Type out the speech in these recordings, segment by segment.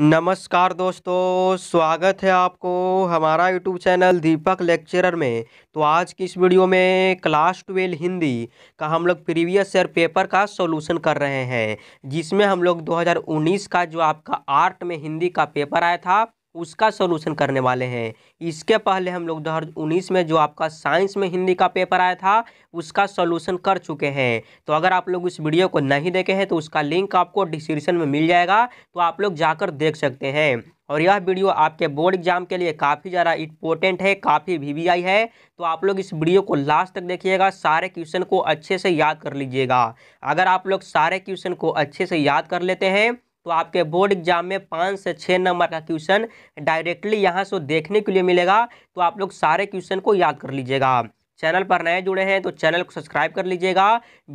नमस्कार दोस्तों स्वागत है आपको हमारा यूट्यूब चैनल दीपक लेक्चरर में तो आज की इस वीडियो में क्लास ट्वेल्व हिंदी का हम लोग प्रीवियस ईयर पेपर का सॉल्यूशन कर रहे हैं जिसमें हम लोग 2019 का जो आपका आर्ट में हिंदी का पेपर आया था उसका सोल्यूशन करने वाले हैं इसके पहले हम लोग दो में जो आपका साइंस में हिंदी का पेपर आया था उसका सोल्यूशन कर चुके हैं तो अगर आप लोग इस वीडियो को नहीं देखे हैं तो उसका लिंक आपको डिस्क्रिप्शन में मिल जाएगा तो आप लोग जाकर देख सकते हैं और यह वीडियो आपके बोर्ड एग्जाम के लिए काफ़ी ज़्यादा इम्पोर्टेंट है काफ़ी आई है तो आप लोग इस वीडियो को लास्ट तक देखिएगा सारे क्वेश्चन को अच्छे से याद कर लीजिएगा अगर आप लोग सारे क्वेश्चन को अच्छे से याद कर लेते हैं तो आपके बोर्ड एग्जाम में पाँच से छः नंबर का क्वेश्चन डायरेक्टली यहाँ से देखने के लिए मिलेगा तो आप लोग सारे क्वेश्चन को याद कर लीजिएगा चैनल पर नए जुड़े हैं तो चैनल को सब्सक्राइब कर लीजिएगा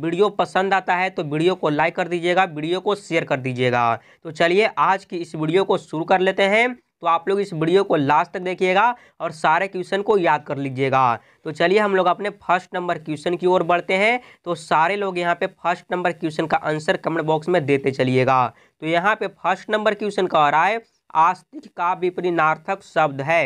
वीडियो पसंद आता है तो वीडियो को लाइक कर दीजिएगा वीडियो को शेयर कर दीजिएगा तो चलिए आज की इस वीडियो को शुरू कर लेते हैं तो आप लोग इस वीडियो को लास्ट तक देखिएगा और सारे क्वेश्चन को याद कर लीजिएगा तो चलिए हम लोग अपने फर्स्ट नंबर क्वेश्चन की ओर बढ़ते हैं तो सारे लोग यहाँ पर फर्स्ट नंबर क्वेश्चन का आंसर कमेंट बॉक्स में देते चलिएगा तो यहाँ पे फर्स्ट नंबर क्वेश्चन कह रहा है आस्तिक का विपरीनार्थक शब्द है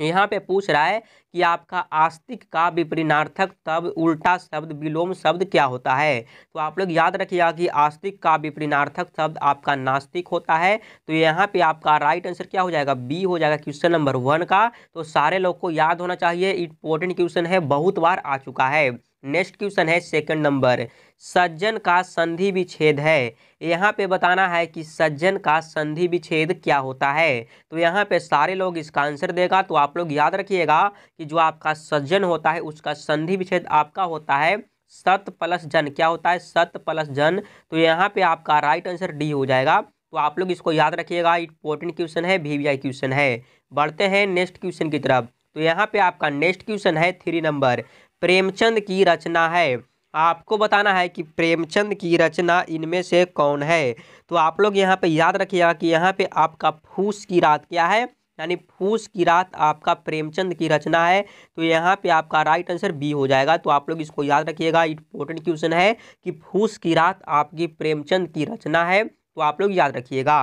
यहाँ पे पूछ रहा है कि आपका आस्तिक का विपरीनार्थक तब उल्टा शब्द विलोम शब्द क्या होता है तो आप लोग याद रखिएगा कि आस्तिक का विपरीनार्थक शब्द आपका नास्तिक होता है तो यहाँ पे आपका राइट आंसर क्या हो जाएगा बी हो जाएगा क्वेश्चन नंबर वन का तो सारे लोग को याद होना चाहिए इंपॉर्टेंट क्वेश्चन है बहुत बार आ चुका है नेक्स्ट क्वेश्चन है सेकेंड नंबर सज्जन का संधि विच्छेद है यहाँ पे बताना है कि सज्जन का संधि विच्छेद क्या होता है तो यहाँ पे सारे लोग इसका आंसर देगा तो आप लोग याद रखिएगा कि जो आपका सज्जन होता है उसका संधि विच्छेद आपका होता है सत प्लस जन क्या होता है सत प्लस जन तो यहाँ पे आपका राइट आंसर डी हो जाएगा तो आप लोग इसको याद रखिएगा इम्पोर्टेंट क्वेश्चन है वी क्वेश्चन है बढ़ते हैं नेक्स्ट क्वेश्चन की तरफ तो यहाँ पे आपका नेक्स्ट क्वेश्चन है थ्री नंबर प्रेमचंद की रचना है आपको बताना है कि प्रेमचंद की रचना इनमें से कौन है तो आप लोग यहाँ पे याद रखिएगा कि यहाँ पे आपका फूस की रात क्या है यानी फूस की रात आपका प्रेमचंद की रचना है तो यहाँ पे आपका राइट आंसर बी हो जाएगा तो आप लोग इसको याद रखिएगा इम्पोर्टेंट क्वेश्चन है कि फूस की रात आपकी प्रेमचंद की रचना है तो आप लोग याद रखिएगा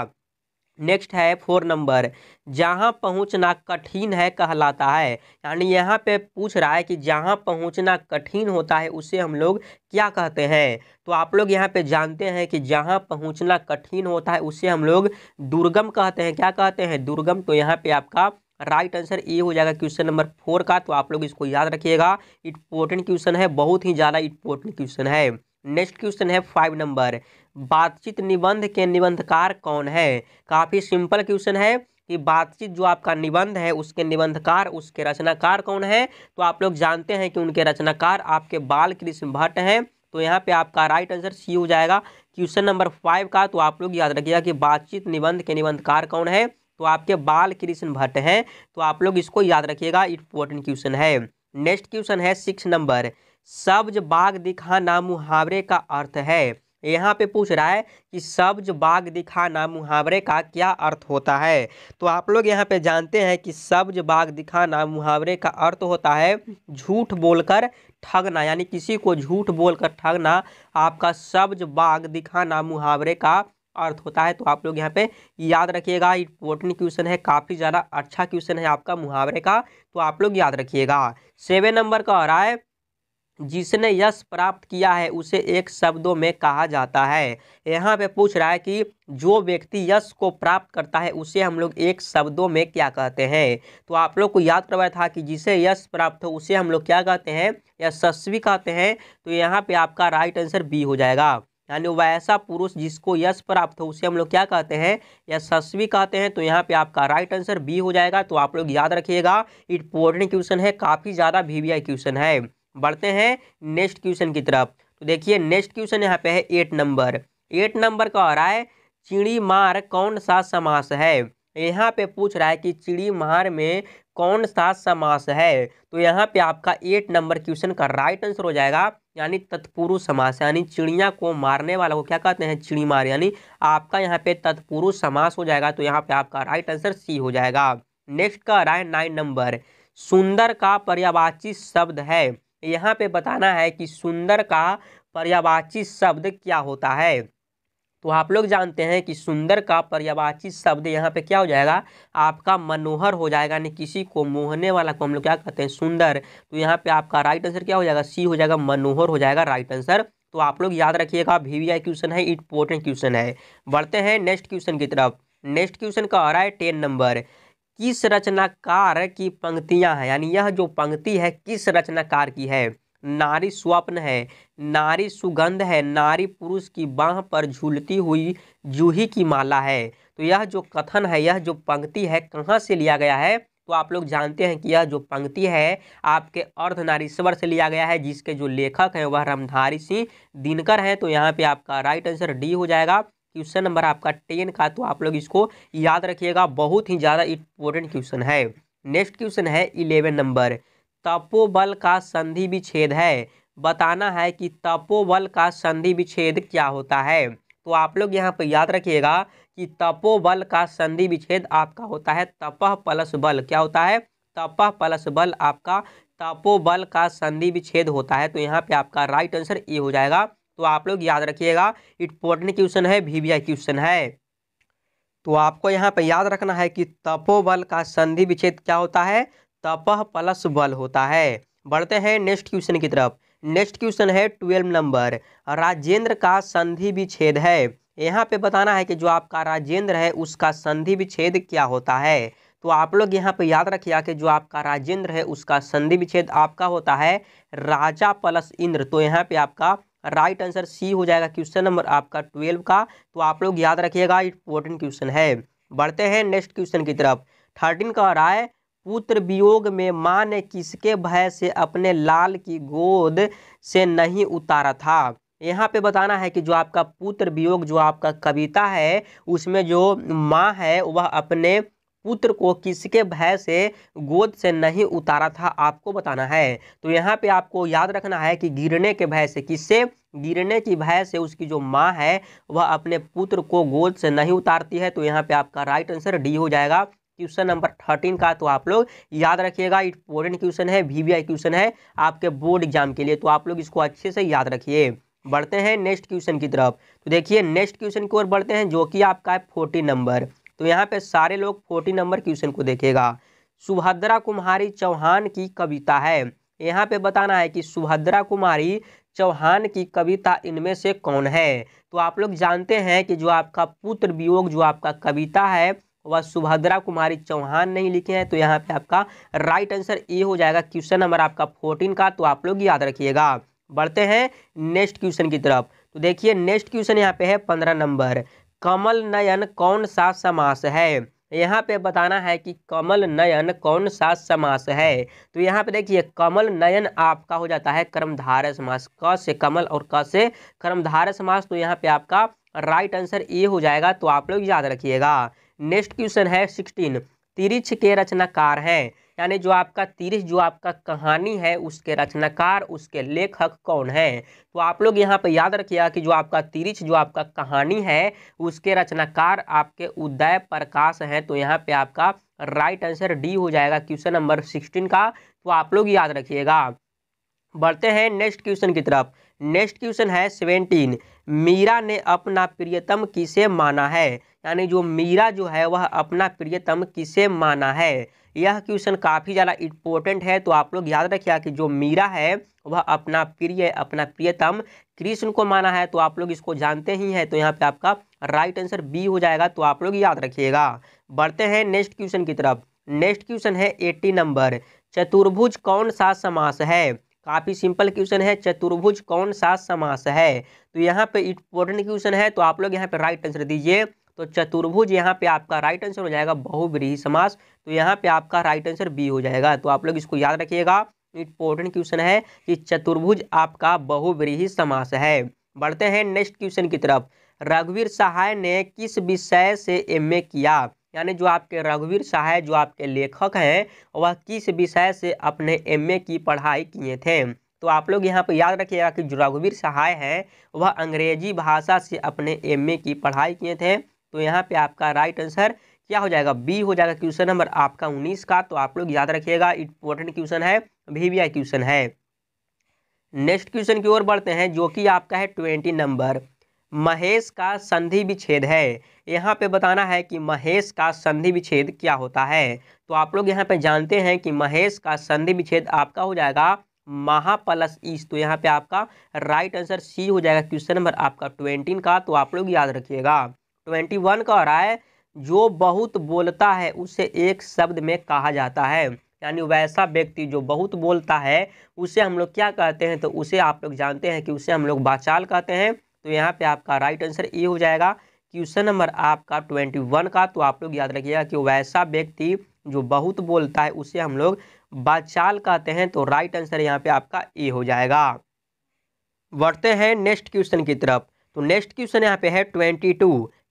नेक्स्ट है फोर नंबर जहाँ पहुँचना कठिन है कहलाता है यानी यहाँ पे पूछ रहा है कि जहाँ पहुँचना कठिन होता है उसे हम लोग क्या कहते हैं तो आप लोग यहाँ पे जानते हैं कि जहाँ पहुँचना कठिन होता है उसे हम लोग दुर्गम कहते हैं क्या कहते हैं दुर्गम तो यहाँ पे आपका राइट आंसर ए हो जाएगा क्वेश्चन नंबर फोर का तो आप लोग इसको याद रखिएगा इम्पोर्टेंट क्वेश्चन है बहुत ही ज़्यादा इम्पोर्टेंट क्वेश्चन है नेक्स्ट क्वेश्चन है फाइव नंबर बातचीत निबंध के निबंधकार कौन है काफ़ी सिंपल क्वेश्चन है कि बातचीत जो आपका निबंध है उसके निबंधकार उसके रचनाकार कौन है तो आप लोग जानते हैं कि उनके रचनाकार आपके बाल कृष्ण भट्ट हैं तो यहाँ पे आपका राइट आंसर सी हो जाएगा क्वेश्चन नंबर फाइव का तो आप लोग याद रखिएगा कि बातचीत निबंध के निबंधकार कौन है तो आपके बाल कृष्ण भट्ट हैं तो आप लोग इसको याद रखिएगा इम्पोर्टेंट क्वेश्चन है नेक्स्ट क्वेश्चन है सिक्स नंबर सब्ज बाग दिखाना मुहावरे का अर्थ है यहाँ पे पूछ रहा है कि सब्ज बाग दिखाना मुहावरे का क्या अर्थ होता है तो आप लोग यहाँ पे जानते हैं कि सब्ज बाग दिखाना मुहावरे का अर्थ होता है झूठ बोलकर ठगना यानी किसी को झूठ बोलकर ठगना आपका सब्ज बाग दिखाना मुहावरे का अर्थ होता है तो आप लोग यहाँ पे याद रखिएगा इम्पोर्टेंट क्वेश्चन है काफ़ी ज़्यादा अच्छा क्वेश्चन है आपका मुहावरे का तो आप लोग याद रखिएगा सेवन नंबर का और रहा है जिसने यश प्राप्त किया है उसे एक शब्दों में कहा जाता है यहाँ पे पूछ रहा है कि जो व्यक्ति यश को प्राप्त करता है उसे हम लोग एक शब्दों में क्या कहते हैं तो आप लोग को याद करवाया था कि जिसे यश प्राप्त हो उसे हम लोग क्या कहते हैं यशस्वी कहते हैं तो यहाँ पे आपका राइट आंसर बी हो जाएगा यानी वैसा पुरुष जिसको यश प्राप्त हो उसे हम लोग क्या कहते हैं यशस्वी कहते हैं तो यहाँ पे आपका राइट आंसर बी हो जाएगा तो आप लोग याद रखिएगा इम्पोर्टेंट क्वेश्चन है काफ़ी ज़्यादा वी क्वेश्चन है बढ़ते हैं नेक्स्ट क्वेश्चन की तरफ तो देखिए नेक्स्ट क्वेश्चन यहाँ पे है एट नंबर एट नंबर का आ रहा है चिड़ी मार कौन सा समास है यहाँ पे पूछ रहा है कि चिड़ी मार में कौन सा समास है तो यहाँ पे आपका एट नंबर क्वेश्चन का राइट आंसर हो जाएगा यानी तत्पुरुष समास यानी चिड़िया को मारने वाला को क्या कहते हैं चिड़ी मार यानी आपका यहाँ पे तत्पुरुष समास हो जाएगा तो यहाँ पे आपका राइट आंसर सी हो जाएगा नेक्स्ट का रहा है नाइन नंबर सुंदर का पर्यावाची शब्द है यहाँ पे बताना है कि सुंदर का पर्यावाची शब्द क्या होता है तो आप लोग जानते हैं कि सुंदर का पर्यावाची शब्द यहाँ पे क्या हो जाएगा आपका मनोहर हो जाएगा यानी किसी को मोहने वाला को हम लोग क्या कहते हैं सुंदर तो यहाँ पे आपका राइट आंसर क्या हो जाएगा सी हो जाएगा मनोहर हो जाएगा राइट आंसर तो आप लोग याद रखिएगा वी क्वेश्चन है इंपॉर्टेंट क्वेश्चन है बढ़ते हैं नेक्स्ट क्वेश्चन की तरफ नेक्स्ट क्वेश्चन का आ रहा है टेन नंबर किस रचनाकार की पंक्तियां हैं यानी यह जो पंक्ति है किस रचनाकार की है नारी स्वप्न है नारी सुगंध है नारी पुरुष की बाह पर झूलती हुई जूही की माला है तो यह जो कथन है यह जो पंक्ति है कहाँ से लिया गया है तो आप लोग जानते हैं कि यह जो पंक्ति है आपके अर्धनारीश्वर से लिया गया है जिसके जो लेखक हैं वह रामधारी सिंह दिनकर हैं तो यहाँ पे आपका राइट आंसर डी हो जाएगा क्वेश्चन नंबर आपका टेन का तो आप लोग इसको याद रखिएगा बहुत ही ज़्यादा इम्पोर्टेंट क्वेश्चन है नेक्स्ट क्वेश्चन है इलेवन नंबर तपोबल का संधि विच्छेद है बताना है कि तपोबल का संधि विच्छेद क्या होता है तो आप लोग यहाँ पर याद रखिएगा कि तपोबल का संधि विच्छेद आपका होता है तपह प्लस बल क्या होता है तपह प्लस बल आपका तपोबल का संधि विच्छेद होता है तो यहाँ पे आपका राइट आंसर ए हो जाएगा तो आप लोग याद रखिएगा इम्पोर्टेंट क्वेश्चन है वी क्वेश्चन है तो आपको यहाँ पर याद रखना है कि तपोबल का संधि विच्छेद क्या होता है तपह प्लस बल होता है बढ़ते हैं नेक्स्ट क्वेश्चन की तरफ नेक्स्ट क्वेश्चन है ट्वेल्व नंबर राजेंद्र का संधि विच्छेद है यहाँ पे बताना है कि जो आपका राजेंद्र है उसका संधि विच्छेद क्या होता है तो आप लोग यहाँ पे याद रखिएगा कि जो आपका राजेंद्र है उसका संधि विच्छेद आपका होता है राजा प्लस इंद्र तो यहाँ पे आपका राइट आंसर सी हो जाएगा क्वेश्चन नंबर आपका ट्वेल्व का तो आप लोग याद रखिएगा इंपॉर्टेंट क्वेश्चन है बढ़ते हैं नेक्स्ट क्वेश्चन की तरफ थर्टीन कह रहा है पुत्र वियोग में माँ ने किसके भय से अपने लाल की गोद से नहीं उतारा था यहाँ पे बताना है कि जो आपका पुत्र वियोग जो आपका कविता है उसमें जो माँ है वह अपने पुत्र को किसके भय से गोद से नहीं उतारा था आपको बताना है तो यहाँ पे आपको याद रखना है कि गिरने के भय से किससे गिरने की भय से उसकी जो माँ है वह अपने पुत्र को गोद से नहीं उतारती है तो यहाँ पे आपका राइट आंसर डी हो जाएगा क्वेश्चन नंबर थर्टीन का तो आप लोग याद रखिएगा इंपोर्टेंट क्वेश्चन है वीवीआई क्वेश्चन है आपके बोर्ड एग्जाम के लिए तो आप लोग इसको अच्छे से याद रखिए बढ़ते हैं नेक्स्ट क्वेश्चन की तरफ तो देखिए नेक्स्ट क्वेश्चन की ओर बढ़ते हैं जो कि आपका है फोर्टीन नंबर तो यहाँ पे सारे लोग फोर्टी नंबर क्वेश्चन को देखेगा सुभद्रा कुमारी चौहान की कविता है यहाँ पे बताना है कि सुभद्रा कुमारी चौहान की कविता इनमें से कौन है तो आप लोग जानते हैं कि जो आपका पुत्र वियोग जो आपका कविता है वह सुभद्रा कुमारी चौहान नहीं लिखे हैं तो यहाँ पे आपका राइट आंसर ए हो जाएगा क्वेश्चन नंबर आपका फोर्टीन का तो आप लोग याद रखिएगा बढ़ते हैं नेक्स्ट क्वेश्चन की तरफ तो देखिए नेक्स्ट क्वेश्चन यहाँ पे है पंद्रह नंबर कमल नयन कौन सा समास है यहाँ पे बताना है कि कमल नयन कौन सा समास है तो यहाँ पे देखिए कमल नयन आपका हो जाता है कर्मधार समास क से कमल और क से कर्मधार समास तो यहाँ पे आपका राइट आंसर ए हो जाएगा तो आप लोग याद रखिएगा नेक्स्ट क्वेश्चन है सिक्सटीन तिरिछ के रचनाकार हैं यानी जो आपका तीरिस जो आपका कहानी है उसके रचनाकार उसके लेखक कौन है तो आप लोग यहाँ पर याद रखिएगा कि जो आपका तीरिस जो आपका कहानी है उसके रचनाकार आपके उदय प्रकाश हैं तो यहाँ पे आपका राइट आंसर डी हो जाएगा क्वेश्चन नंबर सिक्सटीन का तो आप लोग याद रखिएगा बढ़ते हैं नेक्स्ट क्वेश्चन की तरफ नेक्स्ट क्वेश्चन है सेवेंटीन मीरा ने अपना प्रियतम किसे माना है यानी जो मीरा जो है वह अपना प्रियतम किसे माना है यह क्वेश्चन काफ़ी ज़्यादा इम्पोर्टेंट है तो आप लोग याद रखिए कि जो मीरा है वह अपना प्रिय अपना प्रियतम कृष्ण को माना है तो आप लोग इसको जानते ही हैं तो यहाँ पे आपका राइट आंसर बी हो जाएगा तो आप लोग याद रखिएगा बढ़ते हैं नेक्स्ट क्वेश्चन की तरफ नेक्स्ट क्वेश्चन है एट्टी नंबर चतुर्भुज कौन सा समास है काफ़ी सिंपल क्वेश्चन है चतुर्भुज कौन सा समास है तो यहाँ पे इम्पोर्टेंट क्वेश्चन है तो आप लोग यहाँ पे राइट आंसर दीजिए तो चतुर्भुज यहाँ पे आपका राइट आंसर हो जाएगा बहुव्रीही समास तो यहाँ पे आपका राइट आंसर बी हो जाएगा तो आप लोग इसको याद रखिएगा इंपॉर्टेंट क्वेश्चन है कि चतुर्भुज आपका बहुव्रीही समास है बढ़ते हैं नेक्स्ट क्वेश्चन की तरफ रघुवीर सहाय ने किस विषय से ए किया यानी जो आपके रघुवीर सहाय जो आपके लेखक हैं वह किस विषय से अपने ए की पढ़ाई किए थे तो आप लोग यहाँ पर याद रखिएगा कि जो रघुवीर सहाय हैं वह अंग्रेजी भाषा से अपने ए की पढ़ाई किए थे तो यहाँ पे आपका राइट आंसर क्या हो जाएगा बी हो जाएगा क्वेश्चन नंबर आपका उन्नीस का तो आप लोग याद रखिएगा इंपॉर्टेंट क्वेश्चन है भी वी क्वेश्चन है नेक्स्ट क्वेश्चन की ओर बढ़ते हैं जो कि आपका है ट्वेंटी नंबर महेश का संधि विच्छेद है यहाँ पे बताना है कि महेश का संधि विच्छेद क्या होता है तो आप लोग यहाँ पे जानते हैं कि महेश का संधि विच्छेद आपका हो जाएगा महाप्लस ईस तो यहाँ पे आपका राइट आंसर सी हो जाएगा क्वेश्चन नंबर आपका ट्वेंटीन का तो आप लोग याद रखिएगा ट्वेंटी वन कह रहा है जो बहुत बोलता है उसे एक शब्द में कहा जाता है यानी वैसा व्यक्ति जो बहुत बोलता है उसे हम लोग क्या कहते हैं तो उसे आप लोग जानते हैं कि उसे हम लोग बाचाल कहते हैं तो यहाँ पे आपका राइट आंसर ए हो जाएगा क्वेश्चन नंबर आपका ट्वेंटी वन का तो आप लोग याद रखिएगा कि वैसा व्यक्ति जो बहुत बोलता है उसे हम लोग बाचाल कहते हैं तो राइट आंसर यहाँ पे आपका ए हो जाएगा बढ़ते हैं नेक्स्ट क्वेश्चन की तरफ तो नेक्स्ट क्वेश्चन यहाँ पे है ट्वेंटी टू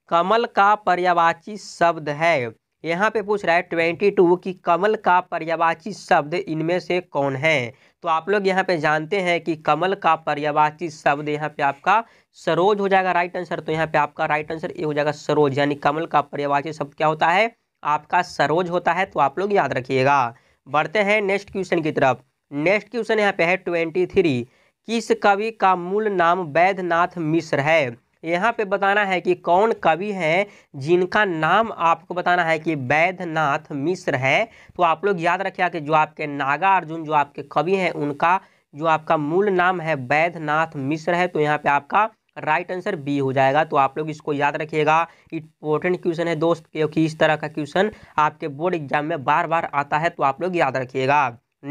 कमल का पर्यावाची शब्द है यहाँ पे पूछ रहा है ट्वेंटी टू कि कमल का पर्यावाची शब्द इनमें से कौन है तो आप लोग यहाँ पे जानते हैं कि कमल का पर्यावाची शब्द यहाँ पे आपका सरोज हो जाएगा राइट आंसर तो यहाँ पे आपका राइट आंसर ये हो जाएगा सरोज यानी कमल का पर्यावाची शब्द क्या होता है आपका सरोज होता है तो आप लोग याद रखिएगा बढ़ते हैं नेक्स्ट क्वेश्चन की तरफ नेक्स्ट क्वेश्चन यहाँ पे है ट्वेंटी थ्री किस कवि का मूल नाम वैद्यनाथ मिश्र है यहाँ पे बताना है कि कौन कवि हैं जिनका नाम आपको बताना है कि वैद्यनाथ मिश्र है तो आप लोग याद रखिए कि जो आपके नागा अर्जुन जो आपके कवि हैं उनका जो आपका मूल नाम है वैद्यनाथ मिश्र है तो यहाँ पे आपका राइट आंसर बी हो जाएगा तो आप लोग इसको याद रखिएगा इंपॉर्टेंट क्वेश्चन है दोस्त क्योंकि इस तरह का क्वेश्चन आपके बोर्ड एग्जाम में बार बार आता है तो आप लोग याद रखिएगा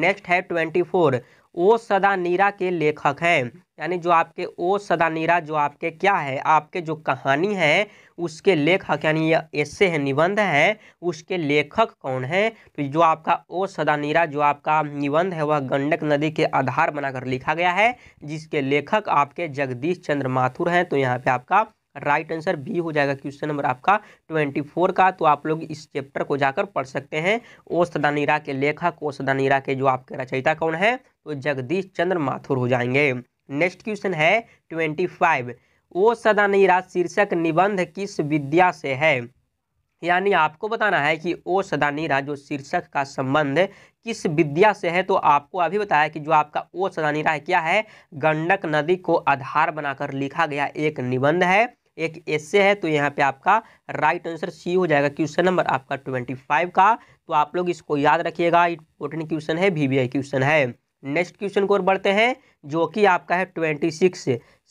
नेक्स्ट है ट्वेंटी फोर ओ सदा नीरा के लेखक हैं यानी जो आपके ओ सदानीरा जो आपके क्या है आपके जो कहानी है उसके लेखक यानी यह ऐसे है निबंध है उसके लेखक कौन है तो जो आपका ओ सदानीरा जो आपका निबंध है वह गंडक नदी के आधार बनाकर लिखा गया है जिसके लेखक आपके जगदीश चंद्र माथुर हैं तो यहाँ पे आपका राइट आंसर बी हो जाएगा क्वेश्चन नंबर आपका ट्वेंटी फोर का तो आप लोग इस चैप्टर को जाकर पढ़ सकते हैं ओ सदानीरा के लेखक ओ सदानीरा के जो आपके रचयिता कौन है तो जगदीश चंद्र माथुर हो जाएंगे नेक्स्ट क्वेश्चन है ट्वेंटी फाइव ओ सदा शीर्षक निबंध किस विद्या से है यानी आपको बताना है कि ओ सदा निरा जो शीर्षक का संबंध किस विद्या से है तो आपको अभी बताया कि जो आपका ओ सदा निरा है क्या है गंडक नदी को आधार बनाकर लिखा गया एक निबंध है एक ऐसे है तो यहाँ पे आपका राइट आंसर सी हो जाएगा क्वेश्चन नंबर आपका ट्वेंटी फाइव का तो आप लोग इसको याद रखिएगा इंपॉर्टेंट क्वेश्चन है वी क्वेश्चन है नेक्स्ट क्वेश्चन को और बढ़ते हैं जो कि आपका है ट्वेंटी सिक्स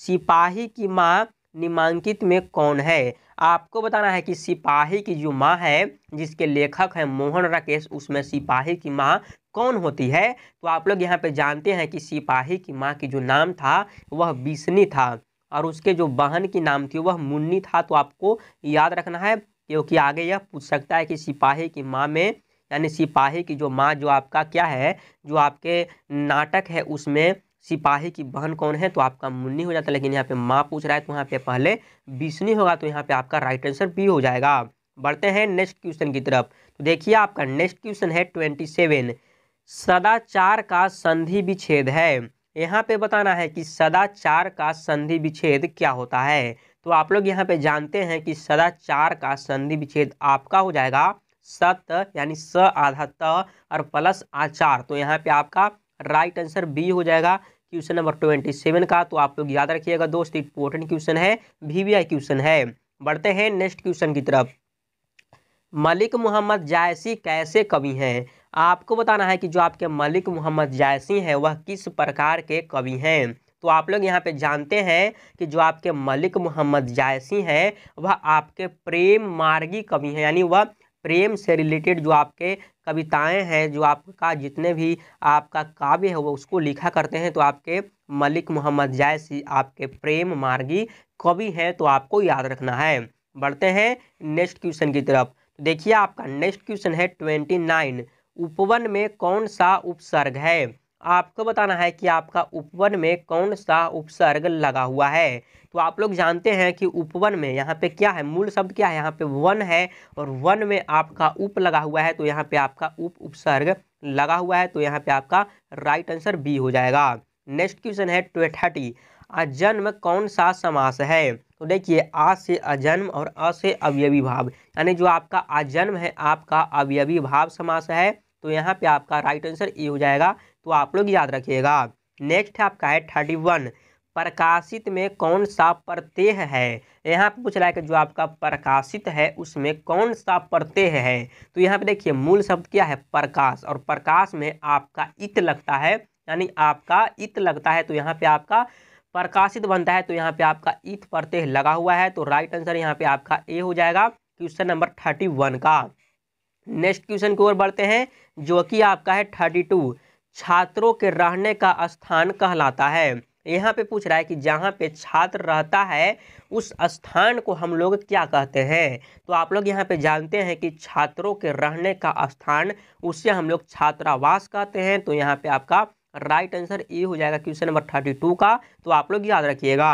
सिपाही की माँ निमांकित में कौन है आपको बताना है कि सिपाही की जो माँ है जिसके लेखक हैं मोहन राकेश उसमें सिपाही की माँ कौन होती है तो आप लोग यहाँ पे जानते हैं कि सिपाही की माँ की जो नाम था वह बिशनी था और उसके जो बहन की नाम थी वह मुन्नी था तो आपको याद रखना है क्योंकि आगे यह पूछ सकता है कि सिपाही की माँ में यानी सिपाही की जो माँ जो आपका क्या है जो आपके नाटक है उसमें सिपाही की बहन कौन है तो आपका मुन्नी हो जाता है लेकिन यहाँ पे माँ पूछ रहा है तो यहाँ पे पहले बिस्नी होगा तो यहाँ पे आपका राइट आंसर बी हो जाएगा बढ़ते हैं नेक्स्ट क्वेश्चन की तरफ तो देखिए आपका नेक्स्ट क्वेश्चन है ट्वेंटी सेवन सदाचार का संधि विच्छेद है यहाँ पे बताना है कि सदाचार का संधि विच्छेद क्या होता है तो आप लोग यहाँ पे जानते हैं कि सदाचार का संधि विच्छेद आपका हो जाएगा सत यानी स आधा त और प्लस आचार तो यहाँ पे आपका राइट आंसर बी हो जाएगा क्वेश्चन नंबर ट्वेंटी सेवन का तो आप लोग याद रखिएगा दोस्त इंपोर्टेंट क्वेश्चन है वीवीआई क्वेश्चन है बढ़ते हैं नेक्स्ट क्वेश्चन की तरफ मलिक मोहम्मद जायसी कैसे कवि हैं आपको बताना है कि जो आपके मलिक मोहम्मद जायसी हैं वह किस प्रकार के कवि हैं तो आप लोग यहाँ पे जानते हैं कि जो आपके मलिक मोहम्मद जायसी हैं वह आपके प्रेम मार्गी कवि हैं यानी वह प्रेम से रिलेटेड जो आपके कविताएं हैं जो आपका जितने भी आपका काव्य है वो उसको लिखा करते हैं तो आपके मलिक मोहम्मद जायसी आपके प्रेम मार्गी कवि हैं तो आपको याद रखना है बढ़ते हैं नेक्स्ट क्वेश्चन की तरफ तो देखिए आपका नेक्स्ट क्वेश्चन है ट्वेंटी नाइन उपवन में कौन सा उपसर्ग है आपको बताना है कि आपका उपवन में कौन सा उपसर्ग लगा हुआ है तो आप लोग जानते हैं कि उपवन में यहाँ पे क्या है मूल शब्द क्या है यहाँ पे वन है और वन में आपका उप लगा हुआ है तो यहाँ पे आपका उप उपसर्ग लगा हुआ है तो यहाँ पे आपका राइट आंसर बी हो जाएगा नेक्स्ट क्वेश्चन है ट्वेथर्टी अजन्म कौन सा समास है तो देखिए आ से अजन्म और अ से अवयवी भाव यानी जो आपका अजन्म है आपका अवयवी भाव समास है तो यहाँ पे आपका राइट आंसर ए हो जाएगा तो आप लोग याद रखिएगा नेक्स्ट आपका है थर्टी वन प्रकाशित में कौन सा प्रत्यय है यहाँ पे पूछ रहा है कि जो आपका प्रकाशित है उसमें कौन सा प्रत्यय है तो यहाँ पे देखिए मूल शब्द क्या है प्रकाश और प्रकाश में आपका इत लगता है यानी आपका इत लगता है तो यहाँ पे आपका प्रकाशित बनता है तो यहाँ पे आपका इत प्रत्यय लगा हुआ है तो राइट आंसर यहाँ पे आपका ए हो जाएगा क्वेश्चन नंबर थर्टी वन का नेक्स्ट क्वेश्चन की ओर बढ़ते हैं जो कि आपका है थर्टी टू छात्रों के रहने का स्थान कहलाता है यहाँ पे पूछ रहा है कि जहाँ पे छात्र रहता है उस स्थान को हम लोग क्या कहते हैं तो आप लोग यहाँ पे जानते हैं कि छात्रों के रहने का स्थान उसे हम लोग छात्रावास कहते हैं तो यहाँ पे आपका राइट आंसर ए हो जाएगा क्वेश्चन नंबर थर्टी टू का तो आप लोग याद रखिएगा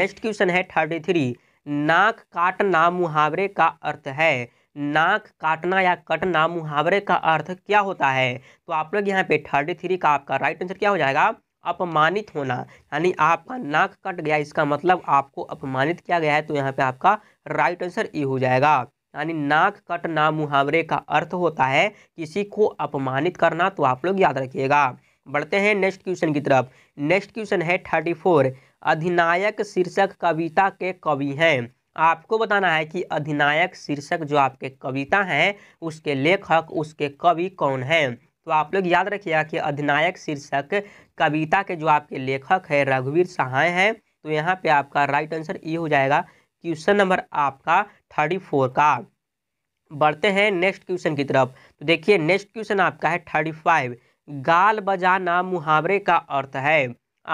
नेक्स्ट क्वेश्चन है थर्टी थ्री नाक काटना मुहावरे का अर्थ है नाक काटना या कटना मुहावरे का अर्थ क्या होता है तो आप लोग यहाँ पे थर्टी थ्री का आपका राइट आंसर क्या हो जाएगा अपमानित होना यानी आपका नाक कट गया इसका मतलब आपको अपमानित किया गया है तो यहाँ पे आपका राइट आंसर ये हो जाएगा यानी नाक कटना मुहावरे का अर्थ होता है किसी को अपमानित करना तो आप लोग याद रखिएगा बढ़ते हैं नेक्स्ट क्वेश्चन की तरफ नेक्स्ट क्वेश्चन है थर्टी फोर अधिनायक शीर्षक कविता के कवि हैं आपको बताना है कि अधिनायक शीर्षक जो आपके कविता हैं उसके लेखक उसके कवि कौन हैं तो आप लोग याद रखिएगा कि अधिनायक शीर्षक कविता के जो आपके लेखक है रघुवीर सहाय हैं तो यहाँ पे आपका राइट आंसर ये हो जाएगा क्वेश्चन नंबर आपका थर्टी फोर का बढ़ते हैं नेक्स्ट क्वेश्चन की तरफ तो देखिए नेक्स्ट क्वेश्चन आपका है थर्टी फाइव गाल बजाना मुहावरे का अर्थ है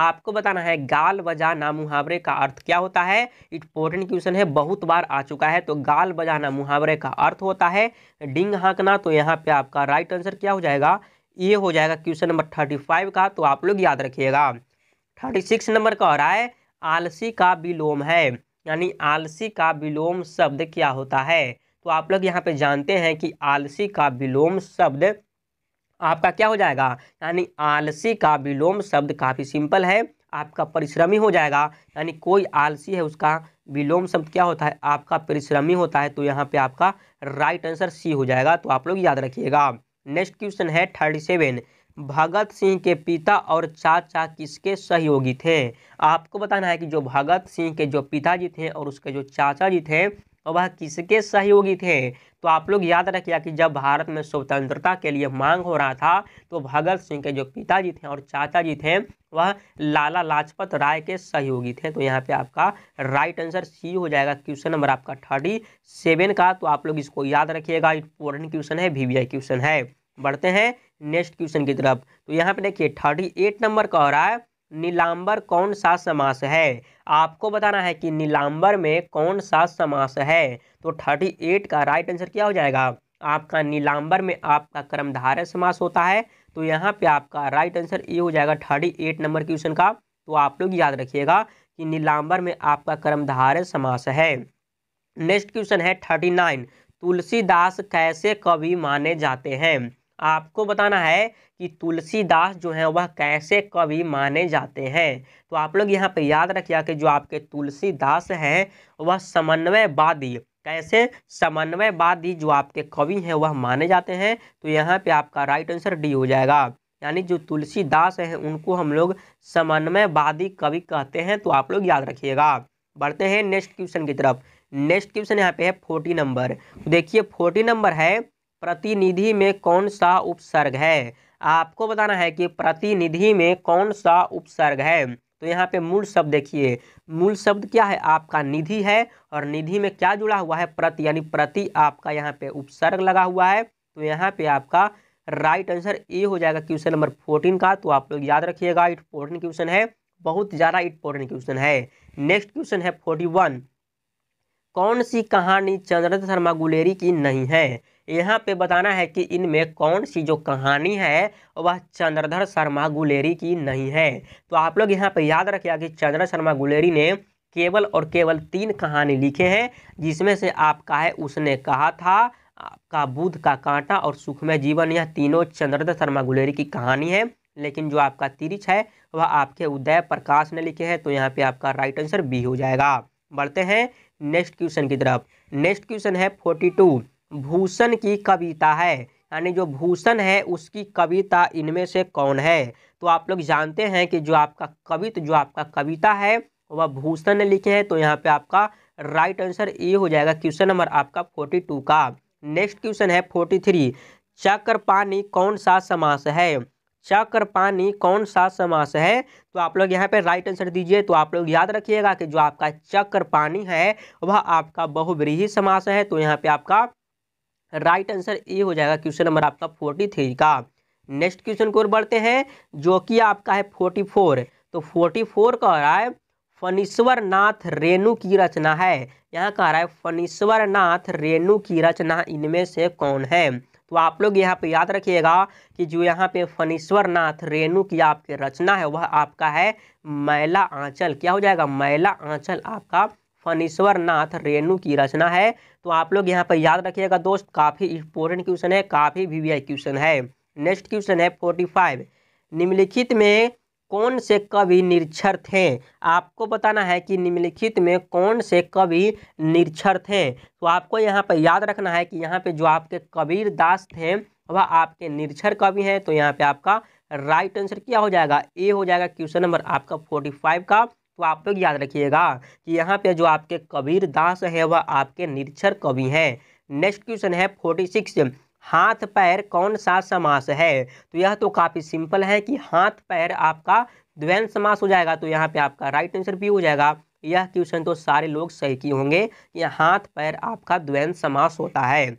आपको बताना है गाल बजाना मुहावरे का अर्थ क्या होता है इंपॉर्टेंट क्वेश्चन है बहुत बार आ चुका है तो गाल बजाना मुहावरे का अर्थ होता है डिंग हाँकना तो यहाँ पे आपका राइट आंसर क्या हो जाएगा ये हो जाएगा क्वेश्चन नंबर थर्टी फाइव का तो आप लोग याद रखिएगा थर्टी सिक्स नंबर का हो रहा है आलसी का विलोम है यानी आलसी का विलोम शब्द क्या होता है तो आप लोग यहाँ पे जानते हैं कि आलसी का विलोम शब्द आपका क्या हो जाएगा यानी आलसी का विलोम शब्द काफ़ी सिंपल है आपका परिश्रमी हो जाएगा यानी कोई आलसी है उसका विलोम शब्द क्या होता है आपका परिश्रमी होता है तो यहाँ पे आपका राइट आंसर सी हो जाएगा तो आप लोग याद रखिएगा नेक्स्ट क्वेश्चन है थर्टी सेवन भगत सिंह के पिता और चाचा किसके सहयोगी थे आपको बताना है कि जो भगत सिंह के जो पिताजी थे और उसके जो चाचा जी थे वह किसके सहयोगी थे तो आप लोग याद रखिए कि जब भारत में स्वतंत्रता के लिए मांग हो रहा था तो भगत सिंह के जो पिताजी थे और चाचा जी थे वह लाला लाजपत राय के सहयोगी थे तो यहाँ पे आपका राइट आंसर सी हो जाएगा क्वेश्चन नंबर आपका थर्टी सेवन का तो आप लोग इसको याद रखिएगा इंपोर्टेंट क्वेश्चन है वी क्वेश्चन है बढ़ते हैं नेक्स्ट क्वेश्चन की तरफ तो यहाँ पे देखिए थर्टी एट नंबर का हो रहा है नीलांबर कौन सा समास है आपको बताना है कि नीलांबर में कौन सा समास है तो थर्टी एट का राइट आंसर क्या हो जाएगा आपका नीलांबर में आपका कर्मधारय समास होता है तो यहाँ पे आपका राइट आंसर ये हो जाएगा थर्टी एट नंबर क्वेश्चन का तो आप लोग याद रखिएगा कि नीलांबर में आपका कर्मधारय समास है नेक्स्ट क्वेश्चन है थर्टी नाइन तुलसीदास कैसे कवि माने जाते हैं आपको बताना है कि तुलसीदास जो है वह कैसे कवि माने जाते हैं तो आप लोग यहाँ पे याद रखिए कि जो आपके तुलसीदास हैं वह समन्वयवादी कैसे समन्वयवादी जो आपके कवि हैं वह माने जाते हैं तो यहाँ पे आपका राइट आंसर डी हो जाएगा यानी जो तुलसीदास हैं उनको हम लोग समन्वयवादी कवि कहते हैं तो आप लोग याद रखिएगा बढ़ते हैं नेक्स्ट क्वेश्चन की तरफ नेक्स्ट क्वेश्चन यहाँ पे है फोर्टी नंबर तो देखिए फोर्टी नंबर है प्रतिनिधि में कौन सा उपसर्ग है आपको बताना है कि प्रतिनिधि में कौन सा उपसर्ग है तो यहाँ पे मूल शब्द देखिए मूल शब्द क्या है आपका निधि है और निधि में क्या जुड़ा हुआ है प्रति यानी प्रति आपका यहाँ पे उपसर्ग लगा हुआ है तो यहाँ पे आपका राइट आंसर ए हो जाएगा क्वेश्चन नंबर फोर्टीन का तो आप लोग याद रखिएगा इम्पोर्टेंट क्वेश्चन है बहुत ज़्यादा इम्पोर्टेंट क्वेश्चन है नेक्स्ट क्वेश्चन है फोर्टी वन कौन सी कहानी चंद्रदत्त शर्मा गुलेरी की नहीं है यहाँ पे बताना है कि इनमें कौन सी जो कहानी है वह चंद्रधर शर्मा गुलेरी की नहीं है तो आप लोग यहाँ पे याद रखिएगा कि चंद्रधर शर्मा गुलेरी ने केवल और केवल तीन कहानी लिखे हैं जिसमें से आपका है उसने कहा था आपका बुध का कांटा और सुखमय जीवन यह तीनों चंद्रधर शर्मा गुलेरी की कहानी है लेकिन जो आपका तिरिच है वह आपके उदय प्रकाश ने लिखे हैं तो यहाँ पे आपका राइट आंसर बी हो जाएगा बढ़ते हैं नेक्स्ट क्वेश्चन की तरफ नेक्स्ट क्वेश्चन है फोर्टी टू भूषण की कविता है यानी जो भूषण है उसकी कविता इनमें से कौन है तो आप लोग जानते हैं कि जो आपका कवित जो आपका कविता है वह भूषण ने लिखे हैं तो यहाँ पे आपका राइट आंसर ए हो जाएगा क्वेश्चन नंबर आपका फोर्टी टू का नेक्स्ट क्वेश्चन है फोर्टी थ्री चक्र पानी कौन सा समास है चक्र पानी कौन सा समास है तो आप लोग यहाँ पे राइट आंसर दीजिए तो आप लोग याद रखिएगा कि जो आपका चक्र पानी है वह आपका बहुव्रीही समास है तो यहाँ पे आपका राइट आंसर ए हो जाएगा क्वेश्चन नंबर आपका फोर्टी थ्री का नेक्स्ट क्वेश्चन को और बढ़ते हैं जो कि आपका है फोर्टी फोर तो फोर्टी फोर कह रहा है फनीश्वर नाथ रेणु की रचना है यहाँ कह रहा है फनीश्वर नाथ रेणु की रचना इनमें से कौन है तो आप लोग यहाँ पे याद रखिएगा कि जो यहाँ पे फनीश्वर नाथ रेणु की आपकी रचना है वह आपका है मैला आंचल क्या हो जाएगा मैला आंचल आपका फणीश्वर नाथ रेणु की रचना है तो आप लोग यहाँ पर याद रखिएगा दोस्त काफ़ी इंपोर्टेंट क्वेश्चन है काफ़ी वी क्वेश्चन है नेक्स्ट क्वेश्चन है फोर्टी फाइव निम्नलिखित में कौन से कवि निरक्षर थे आपको बताना है कि निम्नलिखित में कौन से कवि निरक्षर थे तो आपको यहाँ पर याद रखना है कि यहाँ पे जो आपके कबीर दास थे वह आपके निरक्षर कवि हैं तो यहाँ पे आपका राइट आंसर क्या हो जाएगा ए हो जाएगा क्वेश्चन नंबर आपका फोर्टी फाइव का तो आप लोग याद रखिएगा कि यहाँ पे जो आपके कबीर दास है वह आपके निरक्षर कवि हैं नेक्स्ट क्वेश्चन है फोर्टी सिक्स हाथ पैर कौन सा समास है तो यह तो काफ़ी सिंपल है कि हाथ पैर आपका द्वैन समास हो जाएगा तो यहाँ पे आपका राइट आंसर भी हो जाएगा यह क्वेश्चन तो सारे लोग सही किए होंगे कि हाथ पैर आपका द्वैन समास होता है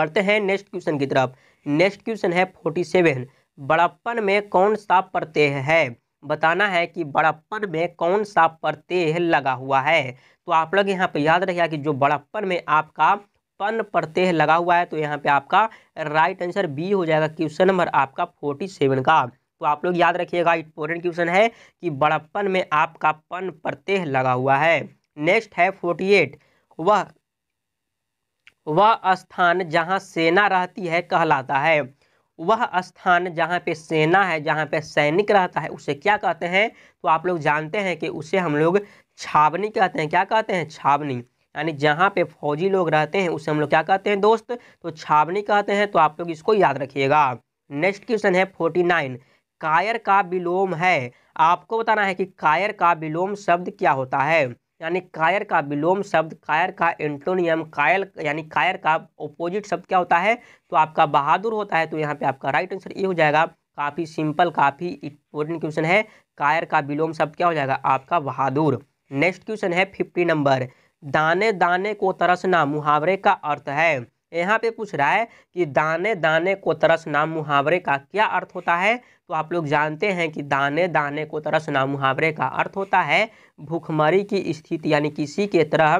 बढ़ते हैं नेक्स्ट क्वेश्चन की तरफ नेक्स्ट क्वेश्चन है फोर्टी सेवन बड़प्पन में कौन सा प्रत्यय है बताना है कि बड़प्पन में कौन सा प्रत्यय लगा हुआ है तो आप लोग यहाँ पे याद रखिएगा कि जो बड़प्पन में आपका पन प्रत्यय लगा हुआ है तो यहाँ पे आपका राइट आंसर बी हो जाएगा क्वेश्चन नंबर आपका फोर्टी सेवन का तो आप लोग याद रखिएगा इंपॉर्टेंट क्वेश्चन है कि बड़प्पन में आपका पन प्रत्यय लगा हुआ है नेक्स्ट है फोर्टी एट वह वह स्थान जहाँ सेना रहती है कहलाता है वह स्थान जहाँ पे सेना है जहाँ पे सैनिक रहता है उसे क्या कहते हैं तो आप लोग जानते हैं कि उसे हम लोग छावनी कहते हैं क्या कहते हैं छावनी यानी जहाँ पे फौजी लोग रहते हैं उसे हम लोग क्या कहते हैं दोस्त तो छावनी कहते हैं तो आप लोग इसको याद रखिएगा नेक्स्ट क्वेश्चन है फोर्टी नाइन कायर का विलोम है आपको बताना है कि कायर का विलोम शब्द क्या होता है यानी कायर का विलोम शब्द कायर का एंटोनियम कायल यानी कायर का ओपोजिट शब्द क्या होता है तो आपका बहादुर होता है तो यहाँ पे आपका राइट आंसर ये हो जाएगा काफ़ी सिंपल काफ़ी इंपोर्टेंट क्वेश्चन है कायर का विलोम शब्द क्या हो जाएगा आपका बहादुर नेक्स्ट क्वेश्चन है फिफ्टी नंबर दाने दाने को तरसना मुहावरे का अर्थ है यहाँ पे पूछ रहा है कि दाने दाने को तरसना मुहावरे का क्या अर्थ होता है तो आप लोग जानते हैं कि दाने दाने को तरसना मुहावरे का अर्थ होता है भूखमरी की स्थिति यानी किसी के तरह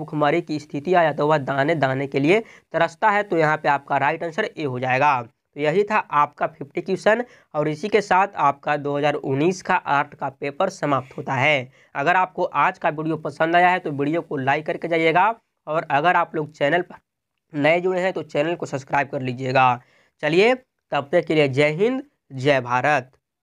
भूखमरी की स्थिति आ जाता हुआ दाने दाने के लिए तरसता है तो यहाँ पे आपका राइट आंसर ए हो जाएगा तो यही था आपका फिफ्टी क्वेश्चन और इसी के साथ आपका 2019 का आर्ट का पेपर समाप्त होता है अगर आपको आज का वीडियो पसंद आया है तो वीडियो को लाइक करके जाइएगा और अगर आप लोग चैनल पर नए जुड़े हैं तो चैनल को सब्सक्राइब कर लीजिएगा चलिए तब तक के लिए जय हिंद जय भारत